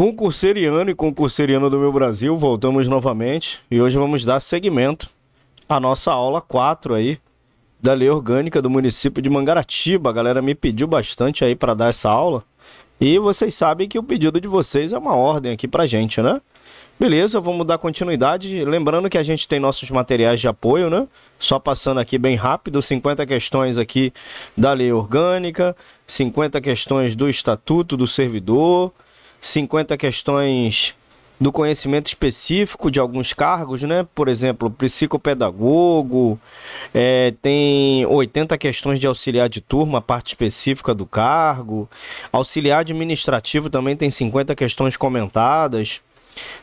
Concurseriano e concurseriano do meu Brasil, voltamos novamente e hoje vamos dar seguimento à nossa aula 4 aí da Lei Orgânica do município de Mangaratiba. A galera me pediu bastante aí para dar essa aula e vocês sabem que o pedido de vocês é uma ordem aqui para gente, né? Beleza, vamos dar continuidade. Lembrando que a gente tem nossos materiais de apoio, né? Só passando aqui bem rápido, 50 questões aqui da Lei Orgânica, 50 questões do Estatuto do Servidor, 50 questões do conhecimento específico de alguns cargos, né? Por exemplo, psicopedagogo, é, tem 80 questões de auxiliar de turma, parte específica do cargo. Auxiliar administrativo também tem 50 questões comentadas.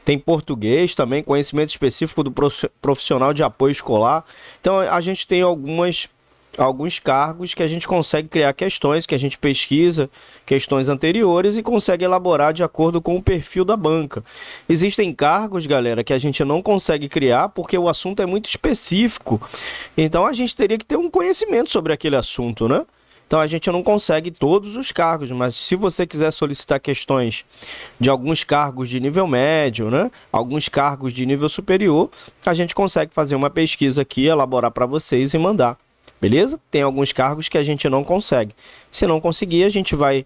Tem português também, conhecimento específico do profissional de apoio escolar. Então a gente tem algumas alguns cargos que a gente consegue criar questões, que a gente pesquisa questões anteriores e consegue elaborar de acordo com o perfil da banca. Existem cargos, galera, que a gente não consegue criar porque o assunto é muito específico. Então a gente teria que ter um conhecimento sobre aquele assunto, né? Então a gente não consegue todos os cargos, mas se você quiser solicitar questões de alguns cargos de nível médio, né? Alguns cargos de nível superior, a gente consegue fazer uma pesquisa aqui, elaborar para vocês e mandar. Beleza? Tem alguns cargos que a gente não consegue. Se não conseguir, a gente vai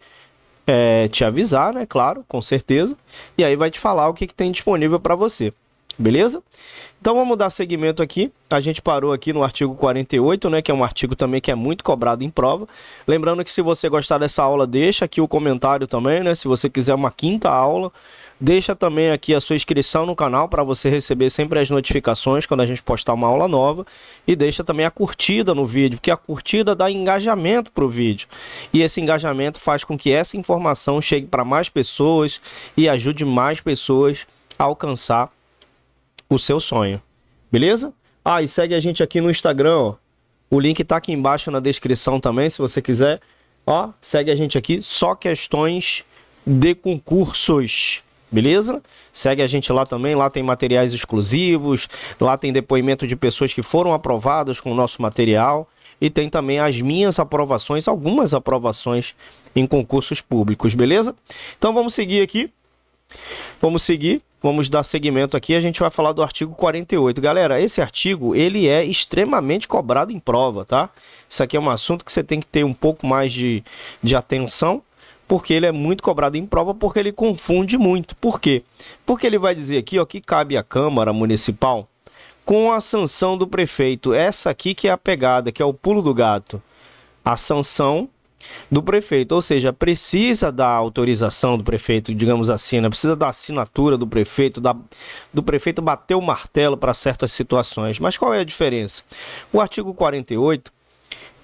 é, te avisar, né? Claro, com certeza. E aí vai te falar o que, que tem disponível para você. Beleza? Então vamos dar seguimento aqui. A gente parou aqui no artigo 48, né, que é um artigo também que é muito cobrado em prova. Lembrando que se você gostar dessa aula, deixa aqui o comentário também, né? Se você quiser uma quinta aula, deixa também aqui a sua inscrição no canal para você receber sempre as notificações quando a gente postar uma aula nova e deixa também a curtida no vídeo, porque a curtida dá engajamento para o vídeo. E esse engajamento faz com que essa informação chegue para mais pessoas e ajude mais pessoas a alcançar o seu sonho. Beleza? Ah, e segue a gente aqui no Instagram, ó. O link tá aqui embaixo na descrição também, se você quiser. Ó, segue a gente aqui, só questões de concursos. Beleza? Segue a gente lá também, lá tem materiais exclusivos, lá tem depoimento de pessoas que foram aprovadas com o nosso material e tem também as minhas aprovações, algumas aprovações em concursos públicos, beleza? Então vamos seguir aqui. Vamos seguir, vamos dar seguimento aqui, a gente vai falar do artigo 48. Galera, esse artigo, ele é extremamente cobrado em prova, tá? Isso aqui é um assunto que você tem que ter um pouco mais de, de atenção, porque ele é muito cobrado em prova, porque ele confunde muito. Por quê? Porque ele vai dizer aqui, ó, que cabe à Câmara Municipal com a sanção do prefeito. Essa aqui que é a pegada, que é o pulo do gato. A sanção do prefeito, ou seja, precisa da autorização do prefeito, digamos assim, né? precisa da assinatura do prefeito, da, do prefeito bater o martelo para certas situações. Mas qual é a diferença? O artigo 48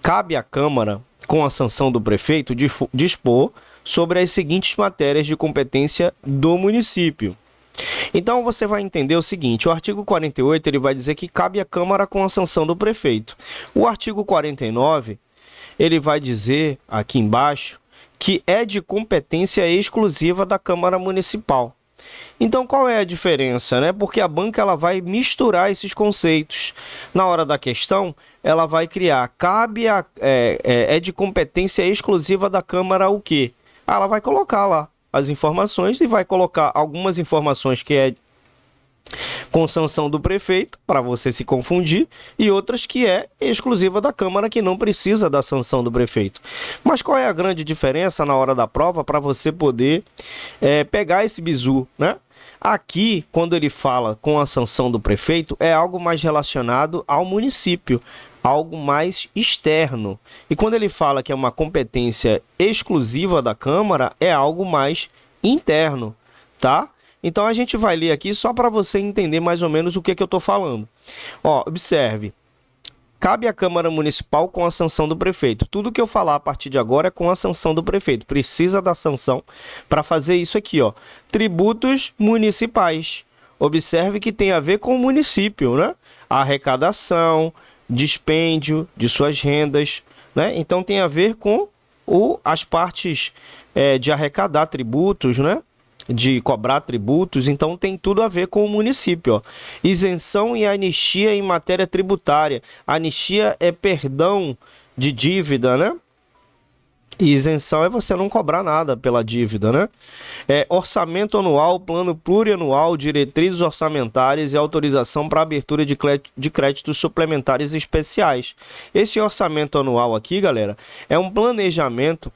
cabe à Câmara, com a sanção do prefeito, dispor sobre as seguintes matérias de competência do município. Então você vai entender o seguinte, o artigo 48 ele vai dizer que cabe à Câmara com a sanção do prefeito. O artigo 49 ele vai dizer aqui embaixo que é de competência exclusiva da Câmara Municipal. Então qual é a diferença, né? Porque a banca ela vai misturar esses conceitos. Na hora da questão, ela vai criar cabe a, é, é, é de competência exclusiva da Câmara o quê? Ah, ela vai colocar lá as informações e vai colocar algumas informações que é com sanção do prefeito, para você se confundir, e outras que é exclusiva da Câmara, que não precisa da sanção do prefeito. Mas qual é a grande diferença na hora da prova para você poder é, pegar esse bizu, né? Aqui, quando ele fala com a sanção do prefeito, é algo mais relacionado ao município, algo mais externo. E quando ele fala que é uma competência exclusiva da Câmara, é algo mais interno, tá? Então a gente vai ler aqui só para você entender mais ou menos o que, é que eu estou falando. Ó, observe. Cabe à Câmara Municipal com a sanção do prefeito. Tudo que eu falar a partir de agora é com a sanção do prefeito. Precisa da sanção para fazer isso aqui, ó. Tributos municipais. Observe que tem a ver com o município, né? arrecadação, dispêndio de suas rendas, né? Então tem a ver com o, as partes é, de arrecadar tributos, né? de cobrar tributos, então tem tudo a ver com o município. Ó. Isenção e anistia em matéria tributária. Anistia é perdão de dívida, né? E isenção é você não cobrar nada pela dívida, né? É, orçamento anual, plano plurianual, diretrizes orçamentárias e autorização para abertura de, de créditos suplementares especiais. Esse orçamento anual aqui, galera, é um planejamento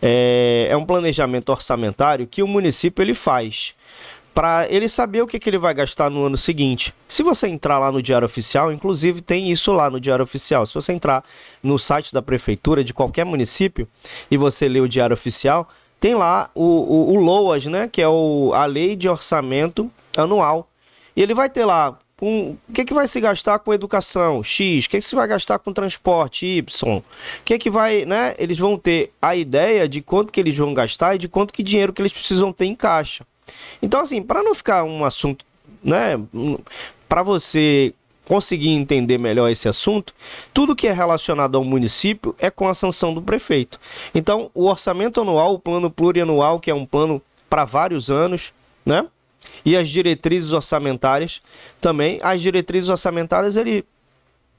é, é um planejamento orçamentário que o município ele faz para ele saber o que, que, ele vai gastar no ano seguinte. Se você entrar lá no Diário Oficial, inclusive tem isso lá no Diário Oficial. Se você entrar no site da prefeitura de qualquer município e você ler o Diário Oficial, tem lá o, o, o LOAS, né, que é o, a Lei de Orçamento Anual. E ele vai ter lá com o que, é que vai se gastar com educação X, o que, é que se vai gastar com transporte Y, o que, é que vai, né? Eles vão ter a ideia de quanto que eles vão gastar e de quanto que dinheiro que eles precisam ter em caixa. Então, assim, para não ficar um assunto, né? Para você conseguir entender melhor esse assunto, tudo que é relacionado ao município é com a sanção do prefeito. Então, o orçamento anual, o plano plurianual, que é um plano para vários anos, né? e as diretrizes orçamentárias também. As diretrizes orçamentárias ele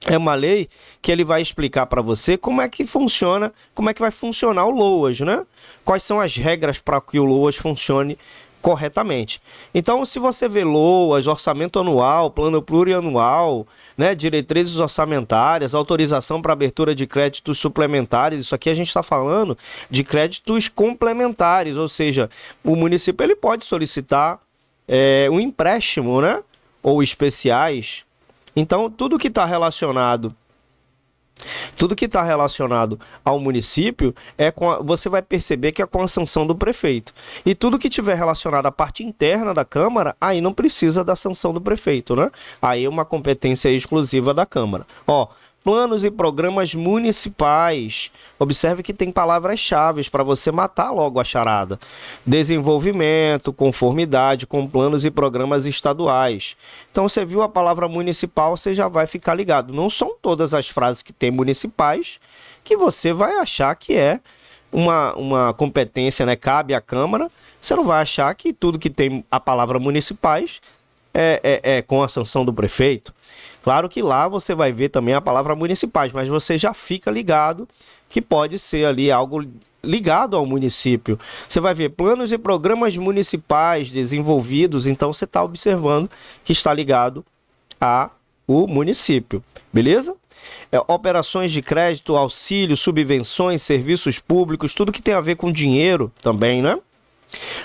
é uma lei que ele vai explicar para você como é que funciona, como é que vai funcionar o LOAS, né? Quais são as regras para que o LOAS funcione corretamente. Então, se você vê LOAS, orçamento anual, plano plurianual, né, diretrizes orçamentárias, autorização para abertura de créditos suplementares, isso aqui a gente está falando de créditos complementares, ou seja, o município ele pode solicitar é, um empréstimo, né? Ou especiais. Então, tudo que está relacionado tudo que está relacionado ao município é a, você vai perceber que é com a sanção do prefeito. E tudo que tiver relacionado à parte interna da Câmara, aí não precisa da sanção do prefeito, né? Aí é uma competência exclusiva da Câmara. Ó, planos e programas municipais. Observe que tem palavras-chave para você matar logo a charada: desenvolvimento, conformidade com planos e programas estaduais. Então, você viu a palavra municipal, você já vai ficar ligado. Não são todas as frases que tem municipais que você vai achar que é uma, uma competência, né? Cabe à Câmara. Você não vai achar que tudo que tem a palavra municipais é, é, é, com a sanção do prefeito. Claro que lá você vai ver também a palavra municipais, mas você já fica ligado que pode ser ali algo ligado ao município. Você vai ver planos e programas municipais desenvolvidos, então você está observando que está ligado a o município, beleza? É, operações de crédito, auxílio, subvenções, serviços públicos, tudo que tem a ver com dinheiro também, né?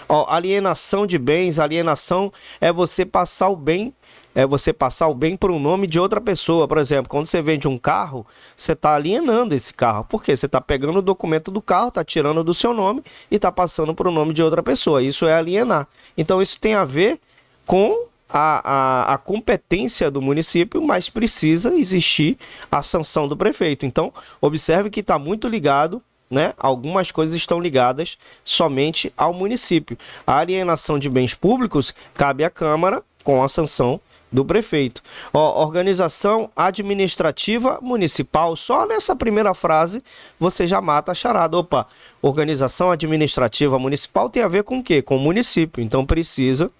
Ó, alienação de bens, alienação é você passar o bem é você passar o bem para o nome de outra pessoa. Por exemplo, quando você vende um carro, você está alienando esse carro. Por quê? Você está pegando o documento do carro, está tirando do seu nome e está passando para o nome de outra pessoa. Isso é alienar. Então, isso tem a ver com a, a, a, competência do município, mas precisa existir a sanção do prefeito. Então, observe que está muito ligado né, algumas coisas estão ligadas somente ao município. A alienação de bens públicos cabe à Câmara com a sanção do prefeito. Ó, organização administrativa municipal. Só nessa primeira frase você já mata a charada. Opa, organização administrativa municipal tem a ver com o quê? Com o município. Então precisa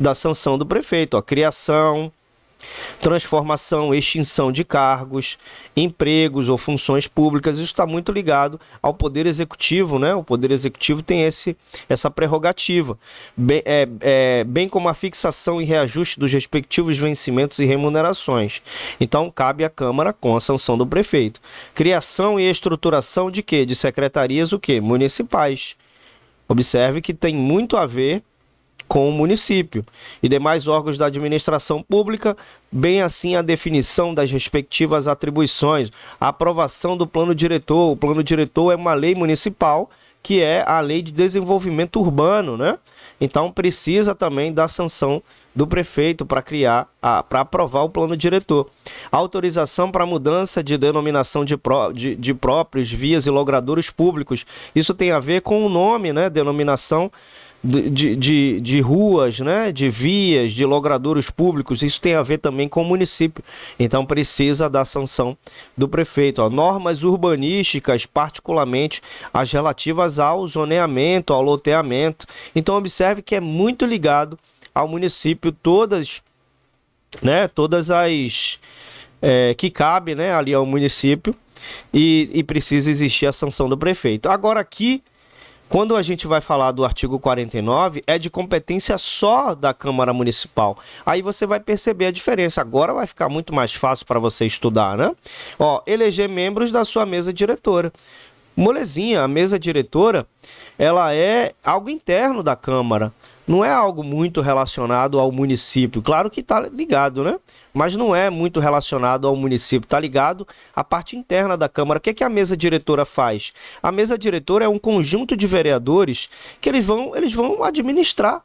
da sanção do prefeito. Ó, criação, transformação, extinção de cargos, empregos ou funções públicas. Isso está muito ligado ao Poder Executivo, né? O Poder Executivo tem esse, essa prerrogativa, bem, é, é, bem como a fixação e reajuste dos respectivos vencimentos e remunerações. Então, cabe à Câmara com a sanção do prefeito. Criação e estruturação de quê? De secretarias o quê? Municipais. Observe que tem muito a ver com o município e demais órgãos da administração pública, bem assim a definição das respectivas atribuições, a aprovação do plano diretor. O plano diretor é uma lei municipal que é a lei de desenvolvimento urbano, né? Então precisa também da sanção do prefeito para criar, para aprovar o plano diretor. Autorização para mudança de denominação de, pró, de, de, próprios vias e logradouros públicos. Isso tem a ver com o nome, né? Denominação de, de, de, ruas, né? de vias, de logradouros públicos, isso tem a ver também com o município. Então precisa da sanção do prefeito. Ó. Normas urbanísticas, particularmente as relativas ao zoneamento, ao loteamento. Então observe que é muito ligado ao município todas, né? todas as é, que cabe né? ali ao município e, e precisa existir a sanção do prefeito. Agora aqui quando a gente vai falar do artigo 49, é de competência só da Câmara Municipal. Aí você vai perceber a diferença. Agora vai ficar muito mais fácil para você estudar, né? Ó, eleger membros da sua mesa diretora. Molezinha, a mesa diretora, ela é algo interno da Câmara não é algo muito relacionado ao município. Claro que está ligado, né? Mas não é muito relacionado ao município. Está ligado à parte interna da Câmara. O que, é que a mesa diretora faz? A mesa diretora é um conjunto de vereadores que eles vão, eles vão administrar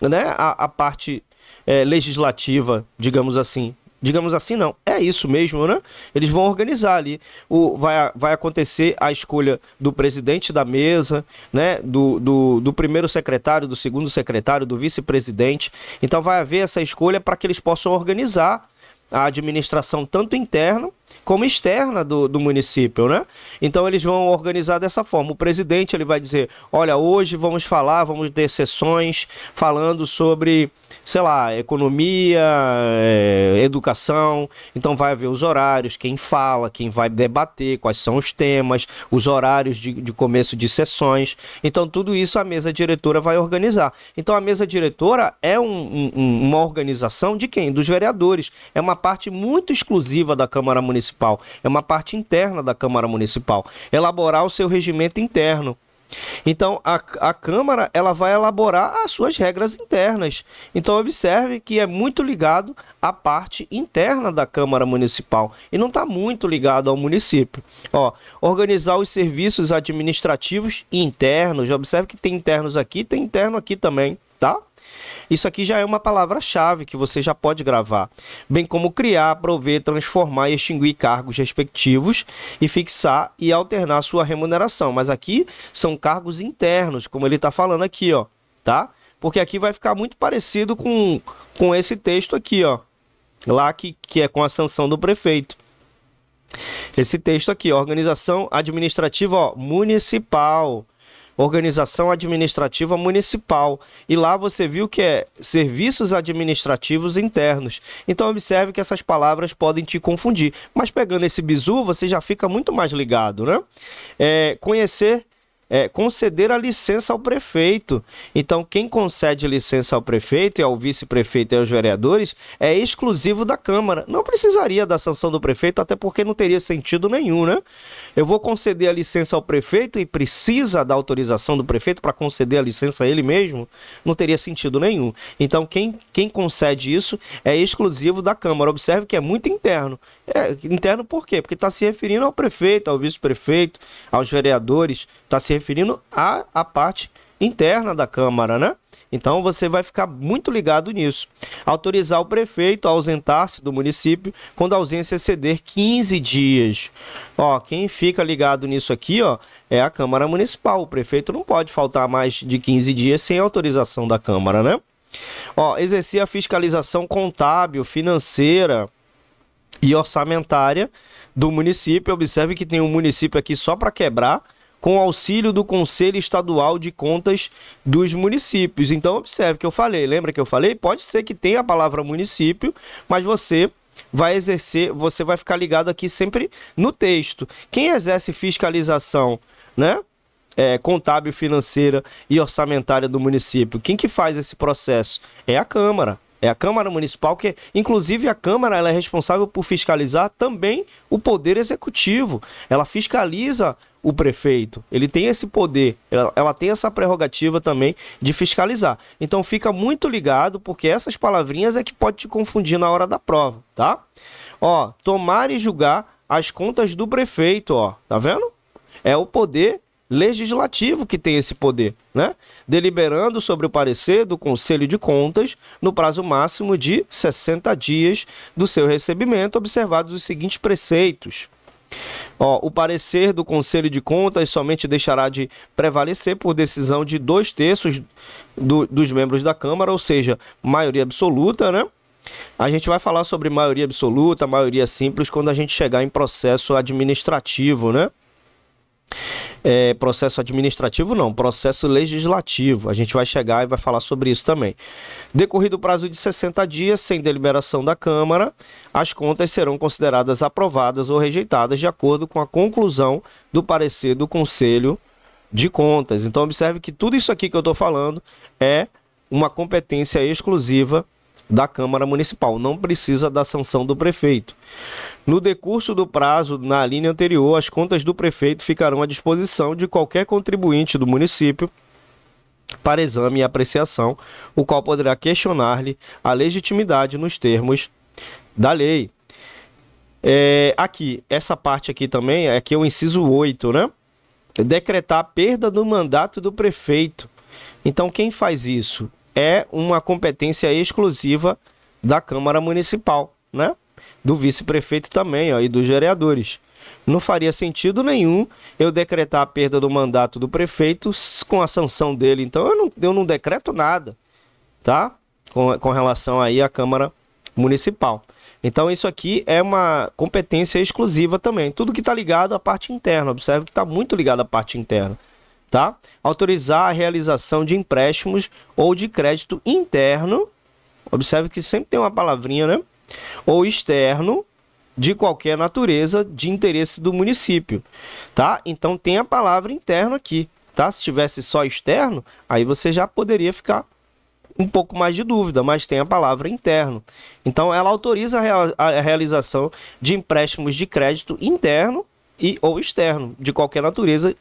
né? a, a parte é, legislativa, digamos assim digamos assim, não. É isso mesmo, né? Eles vão organizar ali. O, vai, vai acontecer a escolha do presidente da mesa, né? Do, do, do primeiro secretário, do segundo secretário, do vice-presidente. Então vai haver essa escolha para que eles possam organizar a administração tanto interna como externa do, do município, né? Então eles vão organizar dessa forma. O presidente ele vai dizer, olha, hoje vamos falar, vamos ter sessões falando sobre sei lá, economia, é, educação. Então vai haver os horários, quem fala, quem vai debater, quais são os temas, os horários de, de começo de sessões. Então tudo isso a mesa diretora vai organizar. Então a mesa diretora é um, um, uma organização de quem? Dos vereadores. É uma parte muito exclusiva da Câmara Municipal. É uma parte interna da Câmara Municipal. Elaborar o seu regimento interno. Então, a, a Câmara ela vai elaborar as suas regras internas. Então, observe que é muito ligado à parte interna da Câmara Municipal e não está muito ligado ao município. Ó, organizar os serviços administrativos internos. Observe que tem internos aqui, tem interno aqui também, tá? Isso aqui já é uma palavra-chave que você já pode gravar, bem como criar, prover, transformar e extinguir cargos respectivos e fixar e alternar sua remuneração. Mas aqui são cargos internos, como ele está falando aqui, ó, tá? Porque aqui vai ficar muito parecido com, com esse texto aqui, ó, lá que, que é com a sanção do prefeito. Esse texto aqui, organização administrativa ó, municipal Organização Administrativa Municipal. E lá você viu que é Serviços Administrativos Internos. Então observe que essas palavras podem te confundir. Mas pegando esse bizu, você já fica muito mais ligado, né? É, conhecer é, conceder a licença ao prefeito. Então, quem concede licença ao prefeito e ao vice-prefeito e aos vereadores é exclusivo da Câmara. Não precisaria da sanção do prefeito, até porque não teria sentido nenhum, né? Eu vou conceder a licença ao prefeito e precisa da autorização do prefeito para conceder a licença a ele mesmo? Não teria sentido nenhum. Então, quem, quem concede isso é exclusivo da Câmara. Observe que é muito interno. É, interno por quê? Porque está se referindo ao prefeito, ao vice-prefeito, aos vereadores, está se referindo à, à parte interna da Câmara, né? Então você vai ficar muito ligado nisso. Autorizar o prefeito a ausentar-se do município quando a ausência exceder 15 dias. Ó, quem fica ligado nisso aqui, ó, é a Câmara Municipal. O prefeito não pode faltar mais de 15 dias sem autorização da Câmara, né? Ó, exercer a fiscalização contábil, financeira e orçamentária do município. Observe que tem um município aqui só para quebrar com auxílio do Conselho Estadual de Contas dos Municípios. Então, observe que eu falei, lembra que eu falei? Pode ser que tenha a palavra município, mas você vai exercer, você vai ficar ligado aqui sempre no texto. Quem exerce fiscalização, né? É, contábil, financeira e orçamentária do município. Quem que faz esse processo? É a Câmara. É a Câmara Municipal, que inclusive a Câmara ela é responsável por fiscalizar também o Poder Executivo. Ela fiscaliza o prefeito. Ele tem esse poder, ela, ela, tem essa prerrogativa também de fiscalizar. Então fica muito ligado, porque essas palavrinhas é que pode te confundir na hora da prova, tá? Ó, tomar e julgar as contas do prefeito, ó, tá vendo? É o poder legislativo que tem esse poder, né? Deliberando sobre o parecer do Conselho de Contas no prazo máximo de 60 dias do seu recebimento, observados os seguintes preceitos. Ó, o parecer do Conselho de Contas somente deixará de prevalecer por decisão de dois terços do, dos membros da Câmara, ou seja, maioria absoluta, né? A gente vai falar sobre maioria absoluta, maioria simples, quando a gente chegar em processo administrativo, né? é, processo administrativo não, processo legislativo. A gente vai chegar e vai falar sobre isso também. Decorrido o prazo de 60 dias, sem deliberação da Câmara, as contas serão consideradas aprovadas ou rejeitadas de acordo com a conclusão do parecer do Conselho de Contas. Então observe que tudo isso aqui que eu estou falando é uma competência exclusiva da Câmara Municipal, não precisa da sanção do prefeito. No decurso do prazo na linha anterior, as contas do prefeito ficarão à disposição de qualquer contribuinte do município para exame e apreciação, o qual poderá questionar-lhe a legitimidade nos termos da lei. É, aqui, essa parte aqui também, é que é o inciso 8, né? Decretar a perda do mandato do prefeito. Então, quem faz isso? é uma competência exclusiva da Câmara Municipal, né? Do vice-prefeito também, ó, e dos vereadores. Não faria sentido nenhum eu decretar a perda do mandato do prefeito com a sanção dele. Então eu não, eu não decreto nada, tá? Com, com relação aí à Câmara Municipal. Então isso aqui é uma competência exclusiva também. Tudo que está ligado à parte interna. Observe que está muito ligado à parte interna tá? Autorizar a realização de empréstimos ou de crédito interno. Observe que sempre tem uma palavrinha, né? Ou externo de qualquer natureza de interesse do município, tá? Então tem a palavra interno aqui, tá? Se tivesse só externo, aí você já poderia ficar um pouco mais de dúvida, mas tem a palavra interno. Então ela autoriza a realização de empréstimos de crédito interno e ou externo de qualquer natureza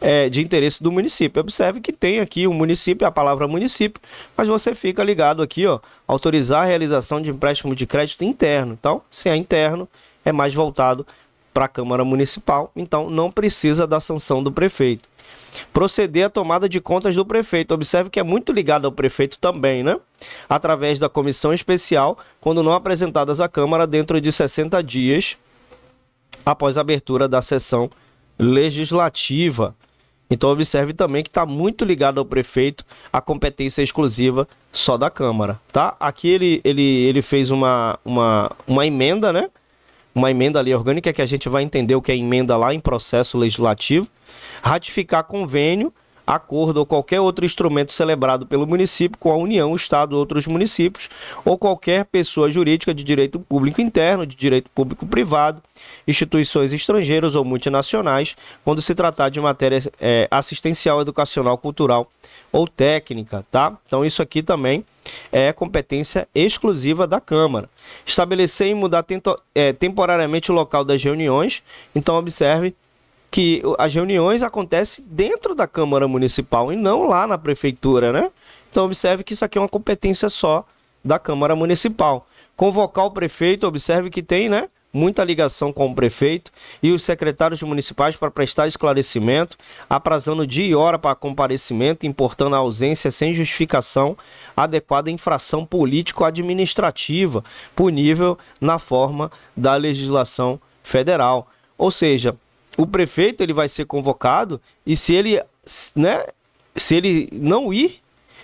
é, de interesse do município. Observe que tem aqui o um município, a palavra município, mas você fica ligado aqui, ó, autorizar a realização de empréstimo de crédito interno. Então, se é interno, é mais voltado para a Câmara Municipal, então não precisa da sanção do prefeito. Proceder à tomada de contas do prefeito. Observe que é muito ligado ao prefeito também, né? Através da comissão especial, quando não apresentadas à Câmara dentro de 60 dias após a abertura da sessão legislativa. Então observe também que está muito ligado ao prefeito a competência exclusiva só da Câmara, tá? Aqui ele, ele, ele fez uma, uma, uma emenda, né? Uma emenda ali orgânica que a gente vai entender o que é emenda lá em processo legislativo. Ratificar convênio acordo ou qualquer outro instrumento celebrado pelo município com a União, o Estado ou outros municípios, ou qualquer pessoa jurídica de direito público interno, de direito público privado, instituições estrangeiras ou multinacionais, quando se tratar de matéria é, assistencial, educacional, cultural ou técnica, tá? Então isso aqui também é competência exclusiva da Câmara. Estabelecer e mudar é, temporariamente o local das reuniões, então observe que as reuniões acontecem dentro da Câmara Municipal e não lá na Prefeitura, né? Então observe que isso aqui é uma competência só da Câmara Municipal. Convocar o prefeito, observe que tem, né? Muita ligação com o prefeito e os secretários municipais para prestar esclarecimento, aprazando dia e hora para comparecimento, importando a ausência sem justificação adequada infração político-administrativa punível na forma da legislação federal. Ou seja, o prefeito ele vai ser convocado e se ele, né, se ele não ir,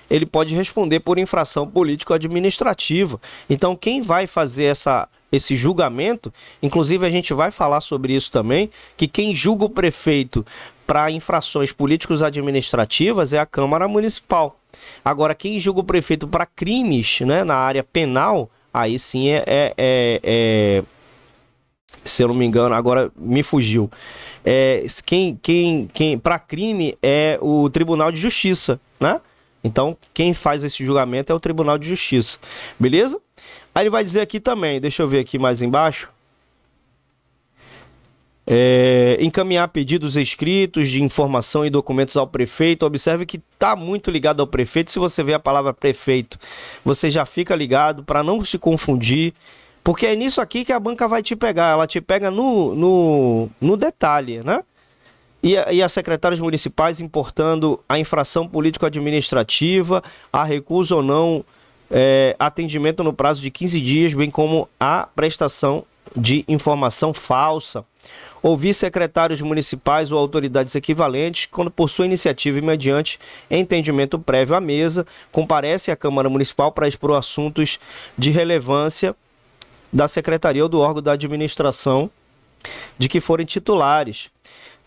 ele pode responder por infração político-administrativa. Então, quem vai fazer essa, esse julgamento, inclusive a gente vai falar sobre isso também, que quem julga o prefeito para infrações políticos administrativas é a Câmara Municipal. Agora, quem julga o prefeito para crimes né, na área penal, aí sim é, é, é, é se eu não me engano, agora me fugiu. É, quem, quem, quem, para crime é o Tribunal de Justiça, né? Então, quem faz esse julgamento é o Tribunal de Justiça, beleza? Aí ele vai dizer aqui também, deixa eu ver aqui mais embaixo. É, encaminhar pedidos escritos de informação e documentos ao prefeito. Observe que está muito ligado ao prefeito. Se você vê a palavra prefeito, você já fica ligado para não se confundir porque é nisso aqui que a banca vai te pegar, ela te pega no, no, no detalhe, né? E, e as secretárias municipais importando a infração político-administrativa, a recusa ou não é, atendimento no prazo de 15 dias, bem como a prestação de informação falsa. Ouvir secretários municipais ou autoridades equivalentes quando, por sua iniciativa e mediante entendimento prévio à mesa, comparece à Câmara Municipal para expor assuntos de relevância da secretaria ou do órgão da administração de que forem titulares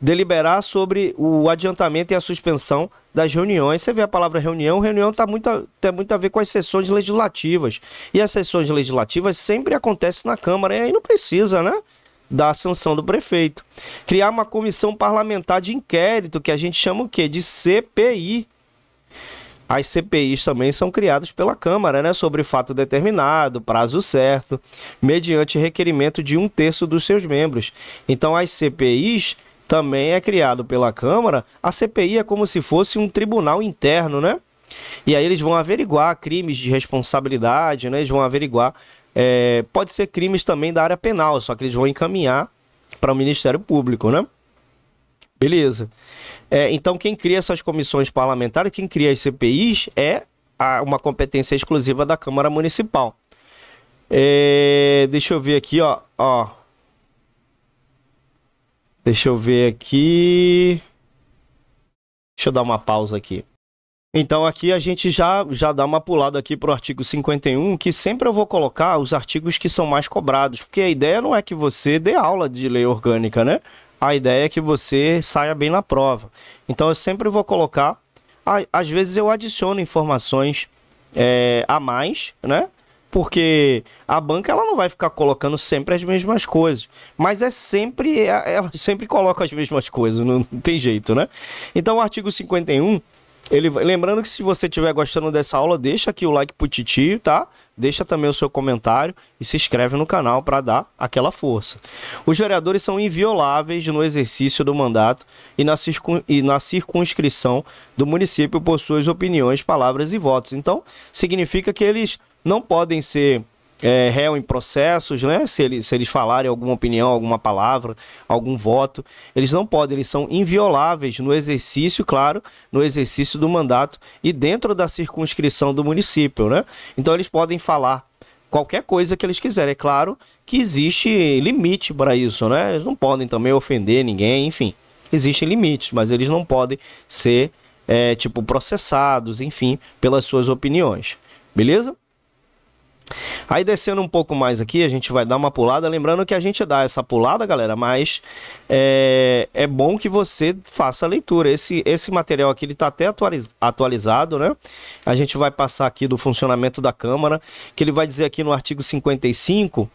deliberar sobre o adiantamento e a suspensão das reuniões. Você vê a palavra reunião, reunião tá muito a, tem muito a ver com as sessões legislativas. E as sessões legislativas sempre acontecem na Câmara, e aí não precisa, né? Da sanção do prefeito. Criar uma comissão parlamentar de inquérito, que a gente chama o quê? De CPI as CPIs também são criadas pela Câmara, né, sobre fato determinado, prazo certo, mediante requerimento de um terço dos seus membros. Então, as CPIs também é criado pela Câmara. A CPI é como se fosse um tribunal interno, né? E aí eles vão averiguar crimes de responsabilidade, né? Eles vão averiguar, é, pode ser crimes também da área penal, só que eles vão encaminhar para o Ministério Público, né? Beleza. É, então, quem cria essas comissões parlamentares, quem cria as CPIs, é a, uma competência exclusiva da Câmara Municipal. É, deixa eu ver aqui, ó, ó. Deixa eu ver aqui. Deixa eu dar uma pausa aqui. Então aqui a gente já, já dá uma pulada aqui para o artigo 51, que sempre eu vou colocar os artigos que são mais cobrados, porque a ideia não é que você dê aula de lei orgânica, né? a ideia é que você saia bem na prova. Então eu sempre vou colocar, às vezes eu adiciono informações é, a mais, né? Porque a banca ela não vai ficar colocando sempre as mesmas coisas, mas é sempre é, ela sempre coloca as mesmas coisas, não, não tem jeito, né? Então o artigo 51 ele, lembrando que se você estiver gostando dessa aula, deixa aqui o like pro titio, tá? Deixa também o seu comentário e se inscreve no canal para dar aquela força. Os vereadores são invioláveis no exercício do mandato e na, circun, e na circunscrição do município por suas opiniões, palavras e votos. Então, significa que eles não podem ser é, réu em processos, né? Se eles, se eles falarem alguma opinião, alguma palavra, algum voto, eles não podem, eles são invioláveis no exercício, claro, no exercício do mandato e dentro da circunscrição do município, né? Então eles podem falar qualquer coisa que eles quiserem. É claro que existe limite para isso, né? Eles não podem também ofender ninguém, enfim. Existem limites, mas eles não podem ser, é, tipo, processados, enfim, pelas suas opiniões. Beleza? Aí descendo um pouco mais aqui, a gente vai dar uma pulada. Lembrando que a gente dá essa pulada, galera, mas é, é bom que você faça a leitura. Esse, esse material aqui está até atualiz, atualizado, né? A gente vai passar aqui do funcionamento da Câmara, que ele vai dizer aqui no artigo 55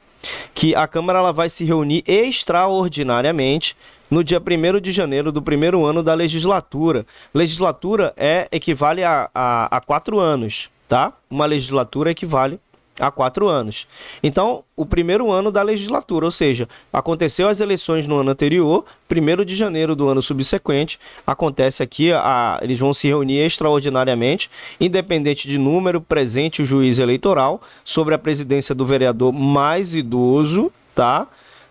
que a Câmara ela vai se reunir extraordinariamente no dia 1 de janeiro do primeiro ano da legislatura. Legislatura é equivale a, a, a quatro anos, tá? Uma legislatura equivale há quatro anos. Então, o primeiro ano da legislatura, ou seja, aconteceu as eleições no ano anterior, primeiro de janeiro do ano subsequente, acontece aqui, a, eles vão se reunir extraordinariamente, independente de número, presente o juiz eleitoral, sobre a presidência do vereador mais idoso, tá?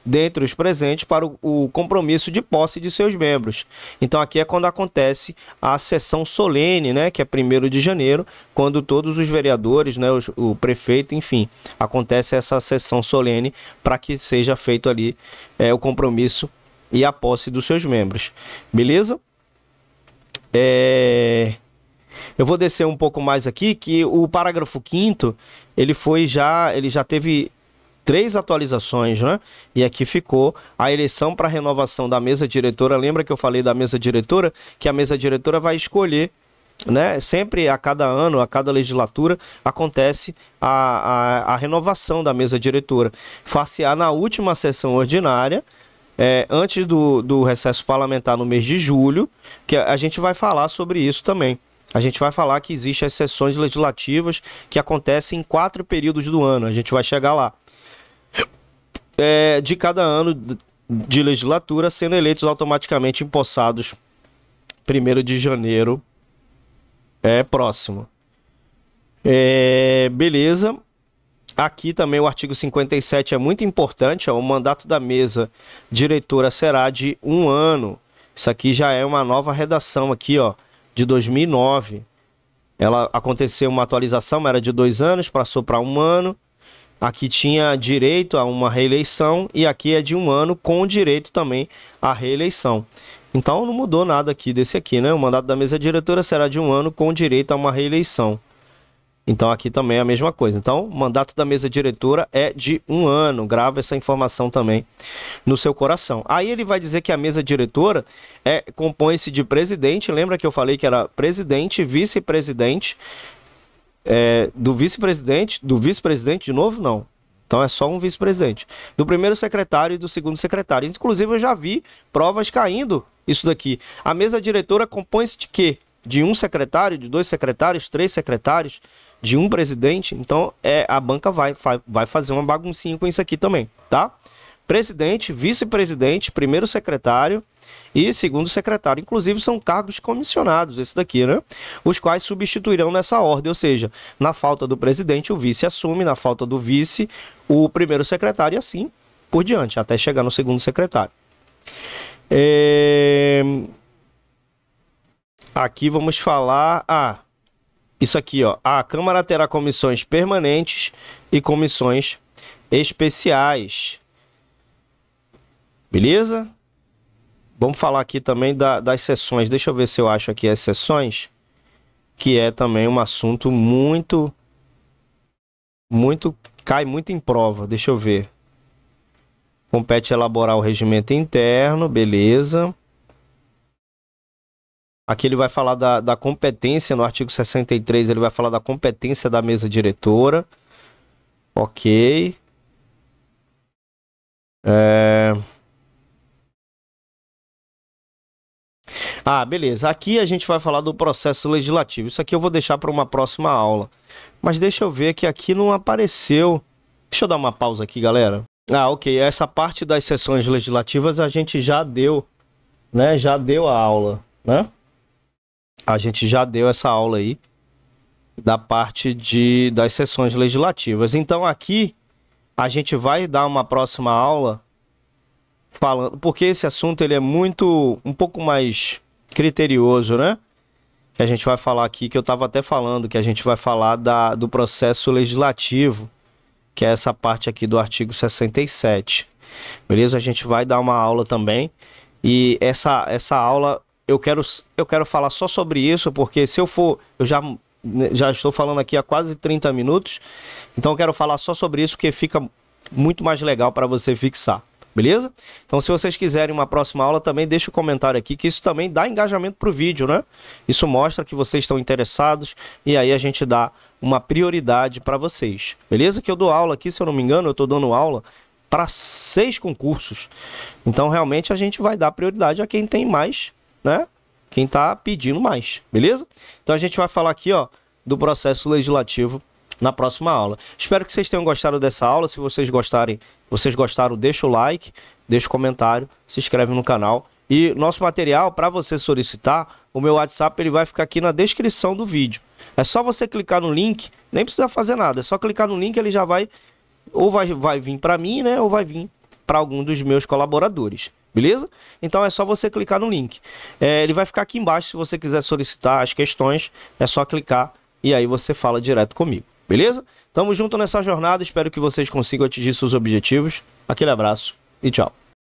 dentre os presentes para o, o, compromisso de posse de seus membros. Então aqui é quando acontece a sessão solene, né, que é 1 de janeiro, quando todos os vereadores, né, os, o prefeito, enfim, acontece essa sessão solene para que seja feito ali é, o compromisso e a posse dos seus membros. Beleza? É... Eu vou descer um pouco mais aqui que o parágrafo 5 ele foi já ele já teve três atualizações, né? E aqui ficou a eleição para renovação da mesa diretora. Lembra que eu falei da mesa diretora? Que a mesa diretora vai escolher né? Sempre a cada ano, a cada legislatura, acontece a, a, a renovação da mesa diretora. Far-se-á na última sessão ordinária, é, antes do, do recesso parlamentar no mês de julho, que a, a gente vai falar sobre isso também. A gente vai falar que existem as sessões legislativas que acontecem em quatro períodos do ano. A gente vai chegar lá é, de cada ano de legislatura, sendo eleitos automaticamente empossados 1 de janeiro é próximo. É, beleza. Aqui também o artigo 57 é muito importante. Ó, o mandato da mesa diretora será de um ano. Isso aqui já é uma nova redação aqui, ó, de 2009. Ela aconteceu uma atualização, era de dois anos, passou para um ano. Aqui tinha direito a uma reeleição e aqui é de um ano com direito também à reeleição. Então não mudou nada aqui desse aqui, né? O mandato da mesa diretora será de um ano com direito a uma reeleição. Então aqui também é a mesma coisa. Então, o mandato da mesa diretora é de um ano. Grava essa informação também no seu coração. Aí ele vai dizer que a mesa diretora é compõe-se de presidente. Lembra que eu falei que era presidente, vice-presidente, é, do vice-presidente, do vice-presidente de novo, não. Então é só um vice-presidente. Do primeiro secretário e do segundo secretário. Inclusive, eu já vi provas caindo isso daqui. A mesa diretora compõe-se de quê? De um secretário, de dois secretários, três secretários, de um presidente. Então, é a banca vai, vai fazer uma baguncinha com isso aqui também, tá? Presidente, vice-presidente, primeiro secretário, e segundo secretário. Inclusive, são cargos comissionados, esse daqui, né? Os quais substituirão nessa ordem, ou seja, na falta do presidente, o vice assume, na falta do vice, o primeiro secretário e assim por diante, até chegar no segundo secretário. É... Aqui vamos falar. Ah, isso aqui, ó. A Câmara terá comissões permanentes e comissões especiais. Beleza? Vamos falar aqui também da, das sessões. Deixa eu ver se eu acho aqui as sessões, que é também um assunto muito, muito cai muito em prova. Deixa eu ver. Compete elaborar o regimento interno, beleza. Aqui ele vai falar da, da competência, no artigo 63 ele vai falar da competência da mesa diretora. Ok. É... Ah, beleza. Aqui a gente vai falar do processo legislativo. Isso aqui eu vou deixar para uma próxima aula. Mas deixa eu ver que aqui não apareceu. Deixa eu dar uma pausa aqui, galera. Ah, ok. Essa parte das sessões legislativas a gente já deu, né? Já deu a aula, né? A gente já deu essa aula aí da parte de das sessões legislativas. Então aqui a gente vai dar uma próxima aula falando, porque esse assunto ele é muito um pouco mais criterioso, né? Que a gente vai falar aqui, que eu estava até falando, que a gente vai falar da, do processo legislativo, que é essa parte aqui do artigo 67. Beleza? A gente vai dar uma aula também. E essa, essa aula eu quero, eu quero falar só sobre isso, porque se eu for. Eu já já estou falando aqui há quase 30 minutos, então eu quero falar só sobre isso, que fica muito mais legal para você fixar. Beleza? Então, se vocês quiserem uma próxima aula, também deixe o um comentário aqui, que isso também dá engajamento para o vídeo, né? Isso mostra que vocês estão interessados e aí a gente dá uma prioridade para vocês. Beleza? Que eu dou aula aqui, se eu não me engano, eu estou dando aula para seis concursos. Então, realmente, a gente vai dar prioridade a quem tem mais, né? Quem está pedindo mais, beleza? Então, a gente vai falar aqui, ó, do processo legislativo na próxima aula. Espero que vocês tenham gostado dessa aula. Se vocês gostarem, vocês gostaram, deixa o like, deixa o comentário, se inscreve no canal. E nosso material, para você solicitar, o meu WhatsApp ele vai ficar aqui na descrição do vídeo. É só você clicar no link, nem precisa fazer nada. É só clicar no link, ele já vai ou vai, vai vir para mim, né? Ou vai vir para algum dos meus colaboradores. Beleza? Então é só você clicar no link. É, ele vai ficar aqui embaixo se você quiser solicitar as questões. É só clicar e aí você fala direto comigo. Beleza? Tamo junto nessa jornada, espero que vocês consigam atingir seus objetivos. Aquele abraço e tchau.